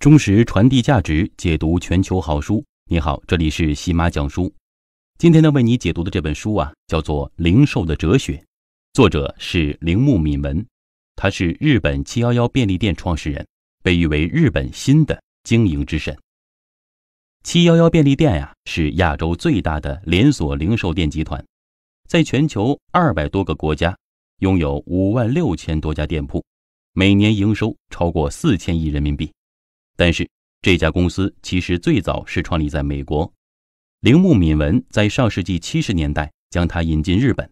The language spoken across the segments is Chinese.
忠实传递价值，解读全球好书。你好，这里是喜马讲书。今天呢，为你解读的这本书啊，叫做《零售的哲学》，作者是铃木敏文，他是日本711便利店创始人，被誉为日本新的经营之神。711便利店呀，是亚洲最大的连锁零售店集团，在全球二百多个国家拥有五万六千多家店铺，每年营收超过四千亿人民币。但是这家公司其实最早是创立在美国，铃木敏文在上世纪七十年代将它引进日本，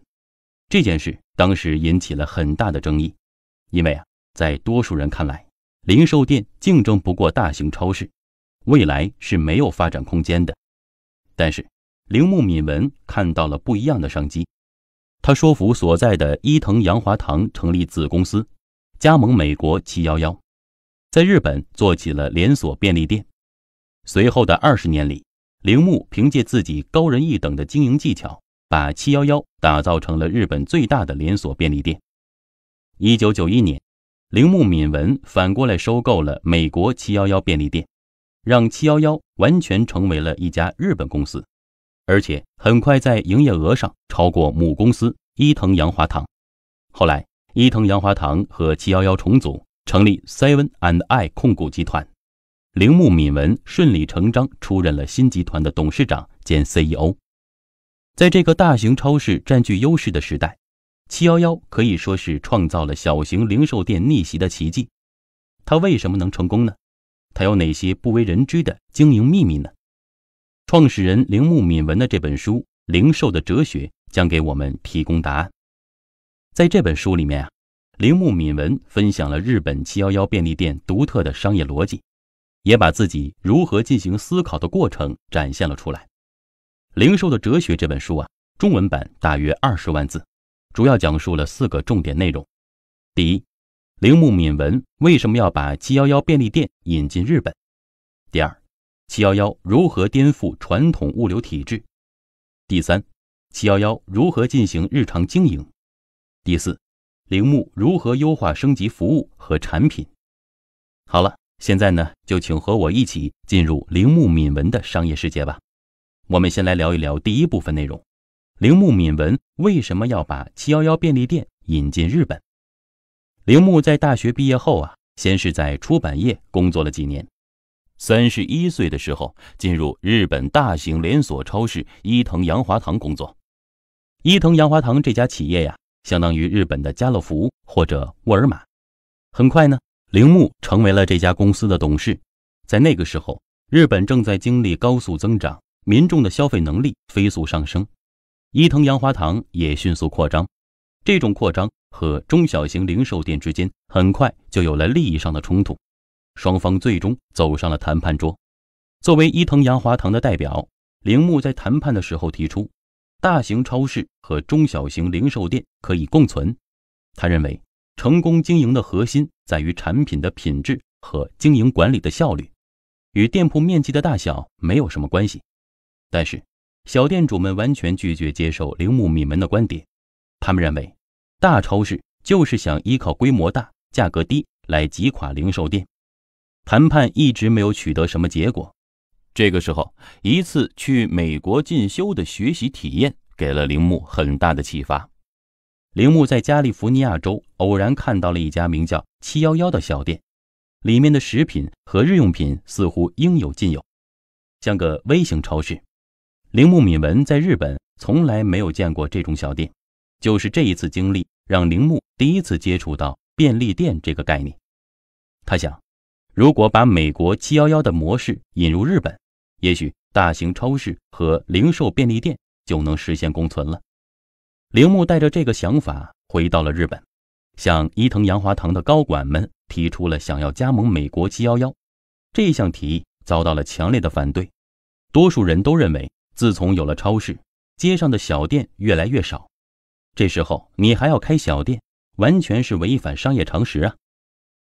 这件事当时引起了很大的争议，因为啊，在多数人看来，零售店竞争不过大型超市，未来是没有发展空间的。但是铃木敏文看到了不一样的商机，他说服所在的伊藤洋华堂成立子公司，加盟美国七幺幺。在日本做起了连锁便利店。随后的二十年里，铃木凭借自己高人一等的经营技巧，把711打造成了日本最大的连锁便利店。1991年，铃木敏文反过来收购了美国711便利店，让711完全成为了一家日本公司，而且很快在营业额上超过母公司伊藤洋华堂。后来，伊藤洋华堂和711重组。成立 Seven and I 控股集团，铃木敏文顺理成章出任了新集团的董事长兼 CEO。在这个大型超市占据优势的时代，711可以说是创造了小型零售店逆袭的奇迹。它为什么能成功呢？它有哪些不为人知的经营秘密呢？创始人铃木敏文的这本书《零售的哲学》将给我们提供答案。在这本书里面啊。铃木敏文分享了日本711便利店独特的商业逻辑，也把自己如何进行思考的过程展现了出来。《零售的哲学》这本书啊，中文版大约二十万字，主要讲述了四个重点内容：第一，铃木敏文为什么要把711便利店引进日本；第二，711如何颠覆传统物流体制；第三，711如何进行日常经营；第四。铃木如何优化升级服务和产品？好了，现在呢就请和我一起进入铃木敏文的商业世界吧。我们先来聊一聊第一部分内容：铃木敏文为什么要把711便利店引进日本？铃木在大学毕业后啊，先是在出版业工作了几年，三十一岁的时候进入日本大型连锁超市伊藤洋华堂工作。伊藤洋华堂这家企业呀。相当于日本的家乐福或者沃尔玛。很快呢，铃木成为了这家公司的董事。在那个时候，日本正在经历高速增长，民众的消费能力飞速上升，伊藤洋华堂也迅速扩张。这种扩张和中小型零售店之间很快就有了利益上的冲突，双方最终走上了谈判桌。作为伊藤洋华堂的代表，铃木在谈判的时候提出。大型超市和中小型零售店可以共存，他认为成功经营的核心在于产品的品质和经营管理的效率，与店铺面积的大小没有什么关系。但是，小店主们完全拒绝接受铃木米门的观点，他们认为大超市就是想依靠规模大、价格低来挤垮零售店。谈判一直没有取得什么结果。这个时候，一次去美国进修的学习体验给了铃木很大的启发。铃木在加利福尼亚州偶然看到了一家名叫“七幺幺”的小店，里面的食品和日用品似乎应有尽有，像个微型超市。铃木敏文在日本从来没有见过这种小店，就是这一次经历让铃木第一次接触到便利店这个概念。他想，如果把美国“七幺幺”的模式引入日本，也许大型超市和零售便利店就能实现共存了。铃木带着这个想法回到了日本，向伊藤洋华堂的高管们提出了想要加盟美国711。这项提议遭到了强烈的反对，多数人都认为自从有了超市，街上的小店越来越少。这时候你还要开小店，完全是违反商业常识啊！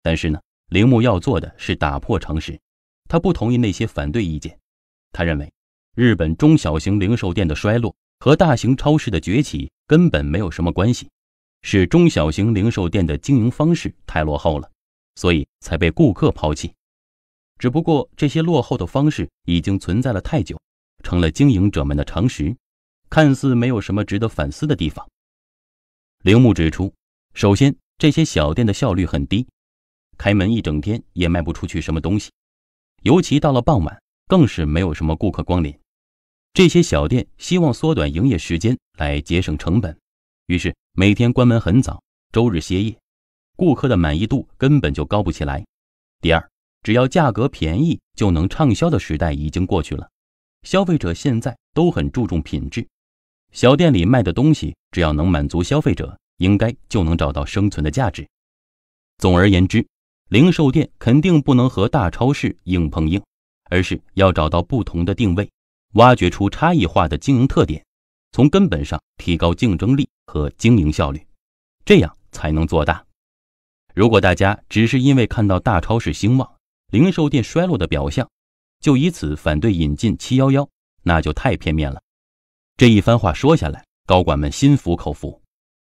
但是呢，铃木要做的是打破常识，他不同意那些反对意见。他认为，日本中小型零售店的衰落和大型超市的崛起根本没有什么关系，是中小型零售店的经营方式太落后了，所以才被顾客抛弃。只不过这些落后的方式已经存在了太久，成了经营者们的常识，看似没有什么值得反思的地方。铃木指出，首先，这些小店的效率很低，开门一整天也卖不出去什么东西，尤其到了傍晚。更是没有什么顾客光临，这些小店希望缩短营业时间来节省成本，于是每天关门很早，周日歇业，顾客的满意度根本就高不起来。第二，只要价格便宜就能畅销的时代已经过去了，消费者现在都很注重品质，小店里卖的东西只要能满足消费者，应该就能找到生存的价值。总而言之，零售店肯定不能和大超市硬碰硬。而是要找到不同的定位，挖掘出差异化的经营特点，从根本上提高竞争力和经营效率，这样才能做大。如果大家只是因为看到大超市兴旺、零售店衰落的表象，就以此反对引进七幺幺，那就太片面了。这一番话说下来，高管们心服口服，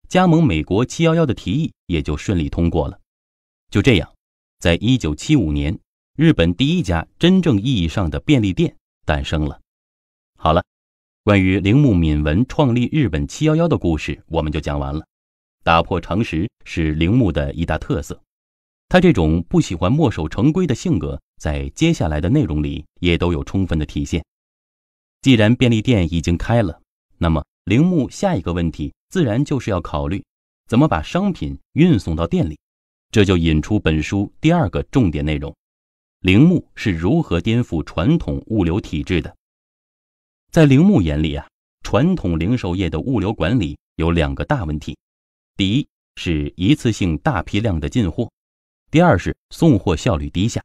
加盟美国七幺幺的提议也就顺利通过了。就这样，在一九七五年。日本第一家真正意义上的便利店诞生了。好了，关于铃木敏文创立日本711的故事，我们就讲完了。打破常识是铃木的一大特色，他这种不喜欢墨守成规的性格，在接下来的内容里也都有充分的体现。既然便利店已经开了，那么铃木下一个问题自然就是要考虑怎么把商品运送到店里，这就引出本书第二个重点内容。铃木是如何颠覆传统物流体制的？在铃木眼里啊，传统零售业的物流管理有两个大问题：第一是一次性大批量的进货；第二是送货效率低下。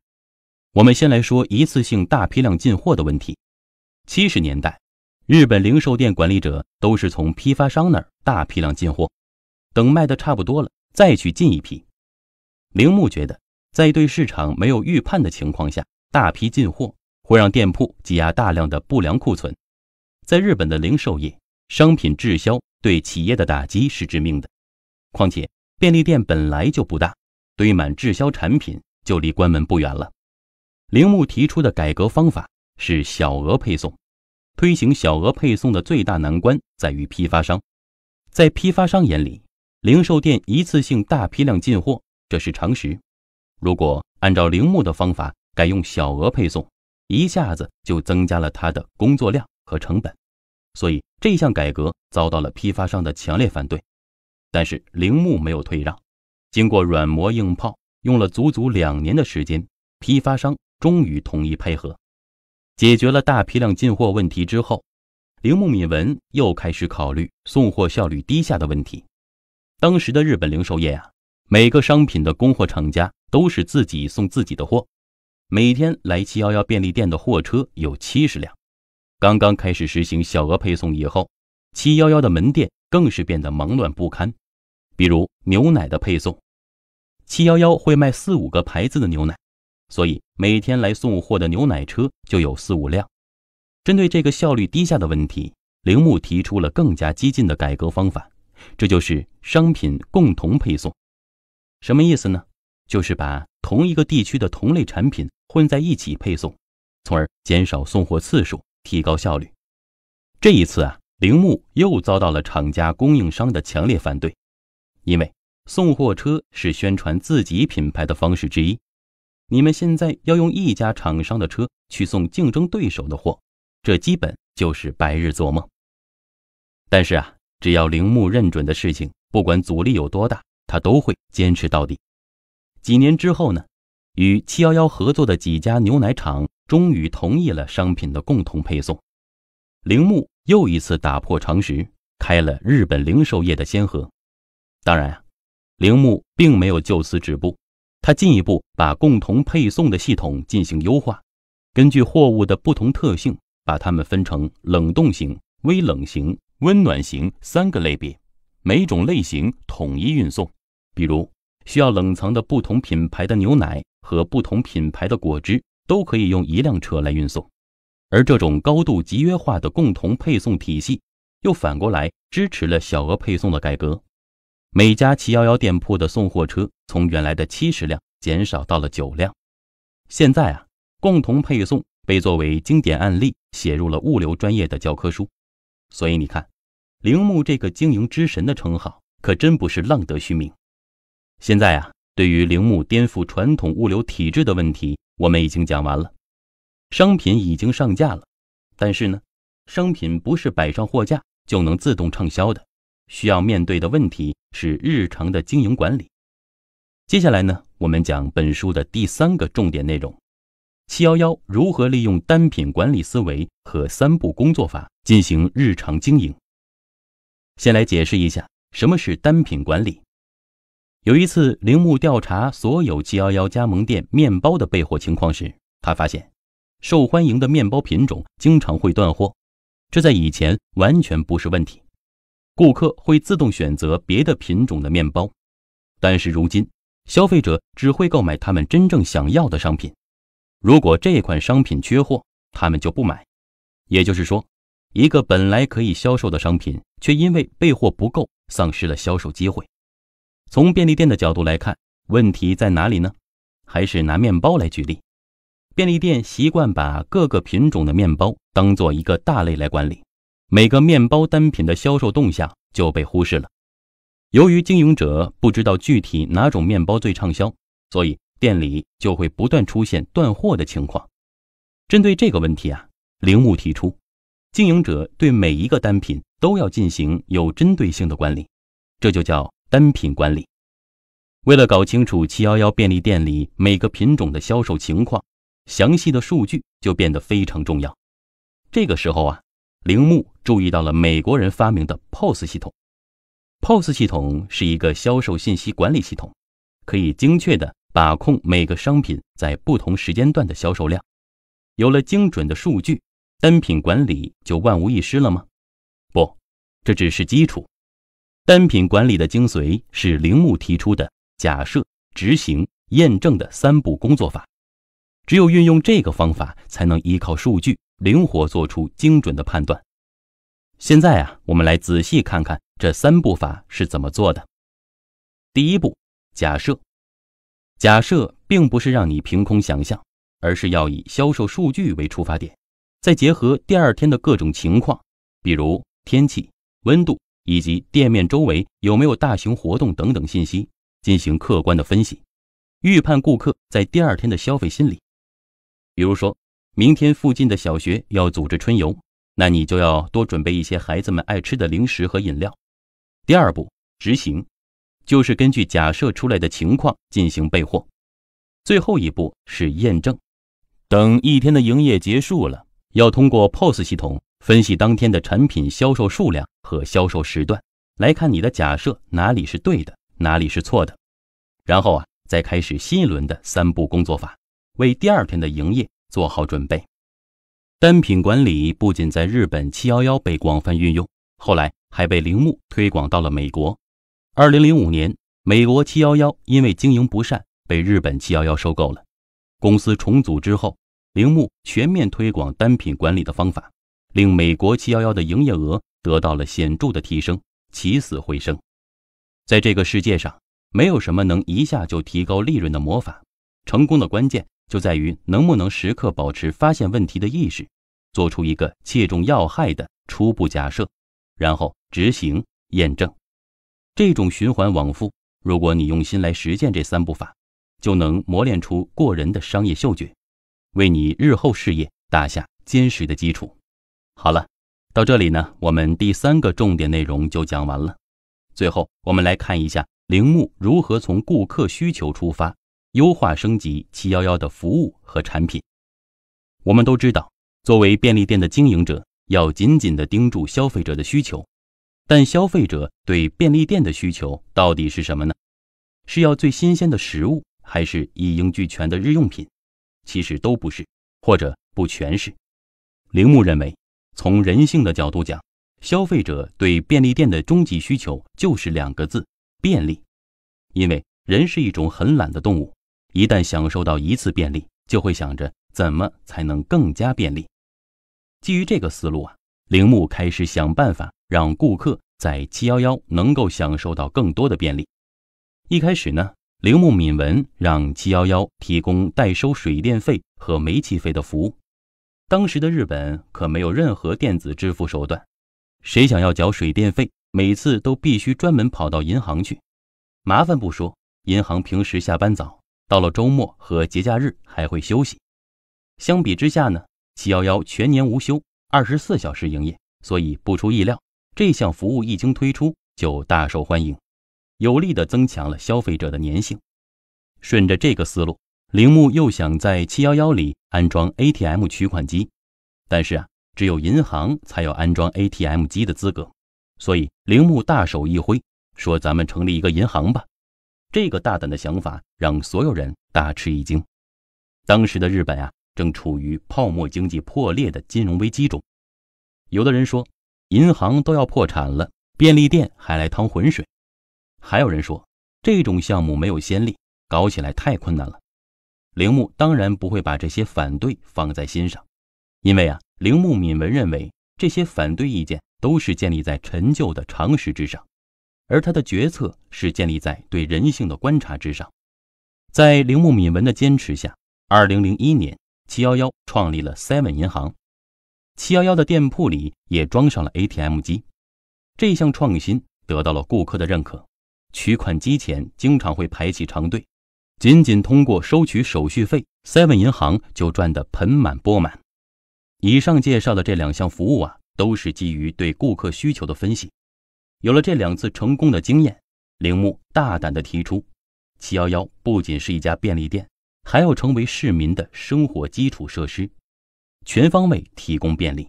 我们先来说一次性大批量进货的问题。七十年代，日本零售店管理者都是从批发商那儿大批量进货，等卖的差不多了再去进一批。铃木觉得。在对市场没有预判的情况下，大批进货会让店铺积压大量的不良库存。在日本的零售业，商品滞销对企业的打击是致命的。况且便利店本来就不大，堆满滞销产品就离关门不远了。铃木提出的改革方法是小额配送。推行小额配送的最大难关在于批发商。在批发商眼里，零售店一次性大批量进货这是常识。如果按照铃木的方法改用小额配送，一下子就增加了他的工作量和成本，所以这项改革遭到了批发商的强烈反对。但是铃木没有退让，经过软磨硬泡，用了足足两年的时间，批发商终于同意配合。解决了大批量进货问题之后，铃木敏文又开始考虑送货效率低下的问题。当时的日本零售业啊，每个商品的供货厂家。都是自己送自己的货，每天来七幺幺便利店的货车有七十辆。刚刚开始实行小额配送以后，七幺幺的门店更是变得忙乱不堪。比如牛奶的配送，七幺幺会卖四五个牌子的牛奶，所以每天来送货的牛奶车就有四五辆。针对这个效率低下的问题，铃木提出了更加激进的改革方法，这就是商品共同配送。什么意思呢？就是把同一个地区的同类产品混在一起配送，从而减少送货次数，提高效率。这一次啊，铃木又遭到了厂家、供应商的强烈反对，因为送货车是宣传自己品牌的方式之一。你们现在要用一家厂商的车去送竞争对手的货，这基本就是白日做梦。但是啊，只要铃木认准的事情，不管阻力有多大，他都会坚持到底。几年之后呢，与七幺幺合作的几家牛奶厂终于同意了商品的共同配送。铃木又一次打破常识，开了日本零售业的先河。当然啊，铃木并没有就此止步，他进一步把共同配送的系统进行优化，根据货物的不同特性，把它们分成冷冻型、微冷型、温暖型三个类别，每种类型统一运送，比如。需要冷藏的不同品牌的牛奶和不同品牌的果汁都可以用一辆车来运送，而这种高度集约化的共同配送体系，又反过来支持了小额配送的改革。每家七幺幺店铺的送货车从原来的七十辆减少到了九辆。现在啊，共同配送被作为经典案例写入了物流专业的教科书。所以你看，铃木这个经营之神的称号可真不是浪得虚名。现在啊，对于铃木颠覆传统物流体制的问题，我们已经讲完了，商品已经上架了，但是呢，商品不是摆上货架就能自动畅销的，需要面对的问题是日常的经营管理。接下来呢，我们讲本书的第三个重点内容：七幺幺如何利用单品管理思维和三步工作法进行日常经营。先来解释一下什么是单品管理。有一次，铃木调查所有 G 1 1加盟店面包的备货情况时，他发现，受欢迎的面包品种经常会断货。这在以前完全不是问题，顾客会自动选择别的品种的面包。但是如今，消费者只会购买他们真正想要的商品。如果这款商品缺货，他们就不买。也就是说，一个本来可以销售的商品，却因为备货不够，丧失了销售机会。从便利店的角度来看，问题在哪里呢？还是拿面包来举例，便利店习惯把各个品种的面包当做一个大类来管理，每个面包单品的销售动向就被忽视了。由于经营者不知道具体哪种面包最畅销，所以店里就会不断出现断货的情况。针对这个问题啊，铃木提出，经营者对每一个单品都要进行有针对性的管理，这就叫。单品管理，为了搞清楚七幺幺便利店里每个品种的销售情况，详细的数据就变得非常重要。这个时候啊，铃木注意到了美国人发明的 POS 系统。POS 系统是一个销售信息管理系统，可以精确的把控每个商品在不同时间段的销售量。有了精准的数据，单品管理就万无一失了吗？不，这只是基础。单品管理的精髓是铃木提出的假设、执行、验证的三步工作法。只有运用这个方法，才能依靠数据灵活做出精准的判断。现在啊，我们来仔细看看这三步法是怎么做的。第一步，假设。假设并不是让你凭空想象，而是要以销售数据为出发点，再结合第二天的各种情况，比如天气、温度。以及店面周围有没有大型活动等等信息，进行客观的分析，预判顾客在第二天的消费心理。比如说明天附近的小学要组织春游，那你就要多准备一些孩子们爱吃的零食和饮料。第二步执行，就是根据假设出来的情况进行备货。最后一步是验证，等一天的营业结束了，要通过 POS 系统。分析当天的产品销售数量和销售时段，来看你的假设哪里是对的，哪里是错的，然后啊，再开始新一轮的三步工作法，为第二天的营业做好准备。单品管理不仅在日本711被广泛运用，后来还被铃木推广到了美国。2005年，美国711因为经营不善被日本711收购了，公司重组之后，铃木全面推广单品管理的方法。令美国711的营业额得到了显著的提升，起死回生。在这个世界上，没有什么能一下就提高利润的魔法。成功的关键就在于能不能时刻保持发现问题的意识，做出一个切中要害的初步假设，然后执行验证。这种循环往复，如果你用心来实践这三步法，就能磨练出过人的商业嗅觉，为你日后事业打下坚实的基础。好了，到这里呢，我们第三个重点内容就讲完了。最后，我们来看一下铃木如何从顾客需求出发，优化升级“七幺幺”的服务和产品。我们都知道，作为便利店的经营者，要紧紧的盯住消费者的需求。但消费者对便利店的需求到底是什么呢？是要最新鲜的食物，还是一应俱全的日用品？其实都不是，或者不全是。铃木认为。从人性的角度讲，消费者对便利店的终极需求就是两个字：便利。因为人是一种很懒的动物，一旦享受到一次便利，就会想着怎么才能更加便利。基于这个思路啊，铃木开始想办法让顾客在七幺幺能够享受到更多的便利。一开始呢，铃木敏文让七幺幺提供代收水电费和煤气费的服务。当时的日本可没有任何电子支付手段，谁想要缴水电费，每次都必须专门跑到银行去，麻烦不说，银行平时下班早，到了周末和节假日还会休息。相比之下呢，七幺幺全年无休，二十四小时营业，所以不出意料，这项服务一经推出就大受欢迎，有力的增强了消费者的粘性。顺着这个思路。铃木又想在七幺幺里安装 ATM 取款机，但是啊，只有银行才有安装 ATM 机的资格，所以铃木大手一挥，说：“咱们成立一个银行吧。”这个大胆的想法让所有人大吃一惊。当时的日本啊，正处于泡沫经济破裂的金融危机中，有的人说银行都要破产了，便利店还来趟浑水；还有人说这种项目没有先例，搞起来太困难了。铃木当然不会把这些反对放在心上，因为啊，铃木敏文认为这些反对意见都是建立在陈旧的常识之上，而他的决策是建立在对人性的观察之上。在铃木敏文的坚持下，2001年，711创立了 Seven 银行，711的店铺里也装上了 ATM 机，这项创新得到了顾客的认可，取款机前经常会排起长队。仅仅通过收取手续费，Seven 银行就赚得盆满钵满。以上介绍的这两项服务啊，都是基于对顾客需求的分析。有了这两次成功的经验，铃木大胆地提出，七幺幺不仅是一家便利店，还要成为市民的生活基础设施，全方位提供便利。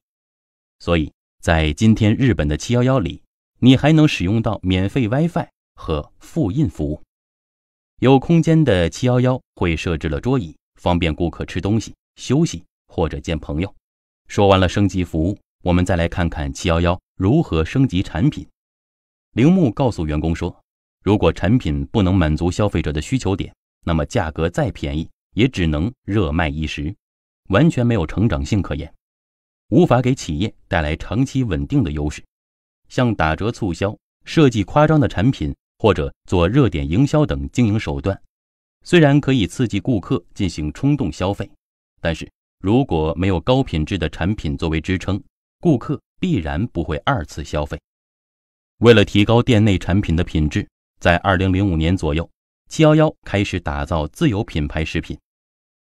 所以在今天日本的七幺幺里，你还能使用到免费 WiFi 和复印服务。有空间的七幺幺会设置了桌椅，方便顾客吃东西、休息或者见朋友。说完了升级服务，我们再来看看七幺幺如何升级产品。铃木告诉员工说：“如果产品不能满足消费者的需求点，那么价格再便宜，也只能热卖一时，完全没有成长性可言，无法给企业带来长期稳定的优势。像打折促销、设计夸张的产品。”或者做热点营销等经营手段，虽然可以刺激顾客进行冲动消费，但是如果没有高品质的产品作为支撑，顾客必然不会二次消费。为了提高店内产品的品质，在二零零五年左右，七幺幺开始打造自有品牌食品。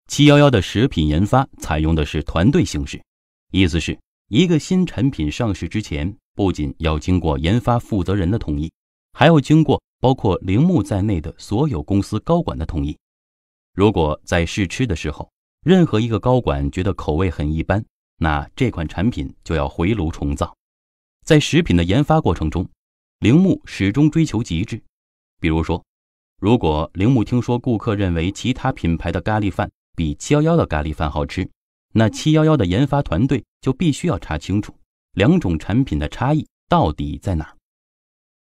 七幺幺的食品研发采用的是团队形式，意思是，一个新产品上市之前，不仅要经过研发负责人的同意。还要经过包括铃木在内的所有公司高管的同意。如果在试吃的时候，任何一个高管觉得口味很一般，那这款产品就要回炉重造。在食品的研发过程中，铃木始终追求极致。比如说，如果铃木听说顾客认为其他品牌的咖喱饭比711的咖喱饭好吃，那711的研发团队就必须要查清楚两种产品的差异到底在哪儿。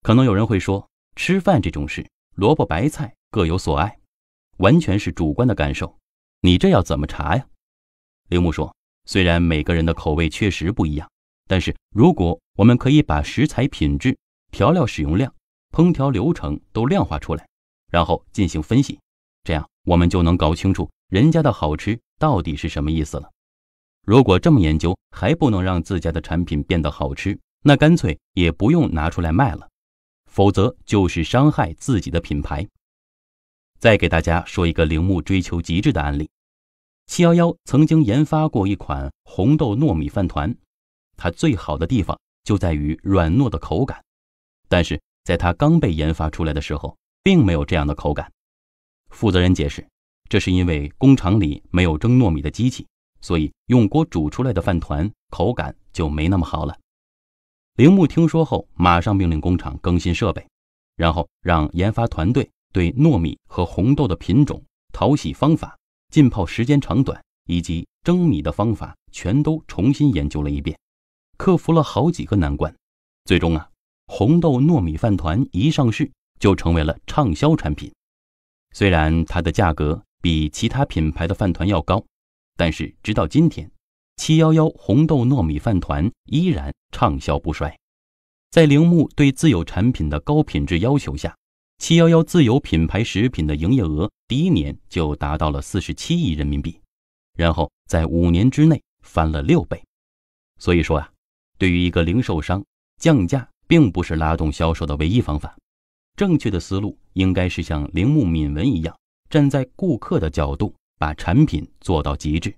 可能有人会说，吃饭这种事，萝卜白菜各有所爱，完全是主观的感受。你这要怎么查呀？铃木说，虽然每个人的口味确实不一样，但是如果我们可以把食材品质、调料使用量、烹调流程都量化出来，然后进行分析，这样我们就能搞清楚人家的好吃到底是什么意思了。如果这么研究还不能让自家的产品变得好吃，那干脆也不用拿出来卖了。否则就是伤害自己的品牌。再给大家说一个铃木追求极致的案例：七幺幺曾经研发过一款红豆糯米饭团，它最好的地方就在于软糯的口感。但是，在它刚被研发出来的时候，并没有这样的口感。负责人解释，这是因为工厂里没有蒸糯米的机器，所以用锅煮出来的饭团口感就没那么好了。铃木听说后，马上命令工厂更新设备，然后让研发团队对糯米和红豆的品种、淘洗方法、浸泡时间长短以及蒸米的方法全都重新研究了一遍，克服了好几个难关。最终啊，红豆糯米饭团一上市就成为了畅销产品。虽然它的价格比其他品牌的饭团要高，但是直到今天。七幺幺红豆糯米饭团依然畅销不衰。在铃木对自有产品的高品质要求下，七幺幺自有品牌食品的营业额第一年就达到了四十七亿人民币，然后在五年之内翻了六倍。所以说啊，对于一个零售商，降价并不是拉动销售的唯一方法。正确的思路应该是像铃木敏文一样，站在顾客的角度，把产品做到极致。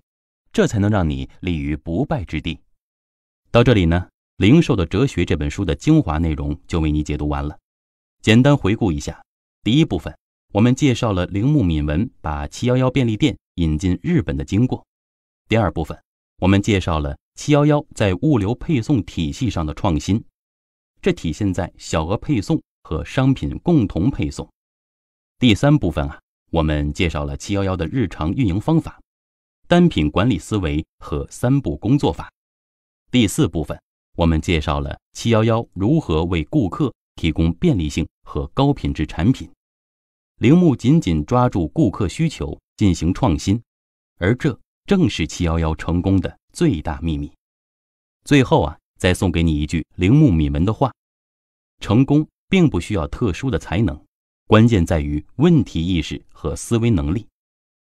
这才能让你立于不败之地。到这里呢，《零售的哲学》这本书的精华内容就为你解读完了。简单回顾一下：第一部分，我们介绍了铃木敏文把711便利店引进日本的经过；第二部分，我们介绍了711在物流配送体系上的创新，这体现在小额配送和商品共同配送；第三部分啊，我们介绍了711的日常运营方法。单品管理思维和三步工作法。第四部分，我们介绍了七幺幺如何为顾客提供便利性和高品质产品。铃木紧紧抓住顾客需求进行创新，而这正是七幺幺成功的最大秘密。最后啊，再送给你一句铃木敏文的话：成功并不需要特殊的才能，关键在于问题意识和思维能力。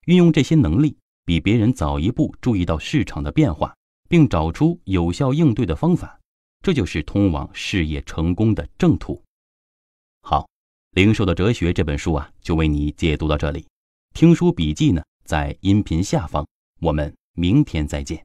运用这些能力。比别人早一步注意到市场的变化，并找出有效应对的方法，这就是通往事业成功的正途。好，《零售的哲学》这本书啊，就为你解读到这里。听书笔记呢，在音频下方。我们明天再见。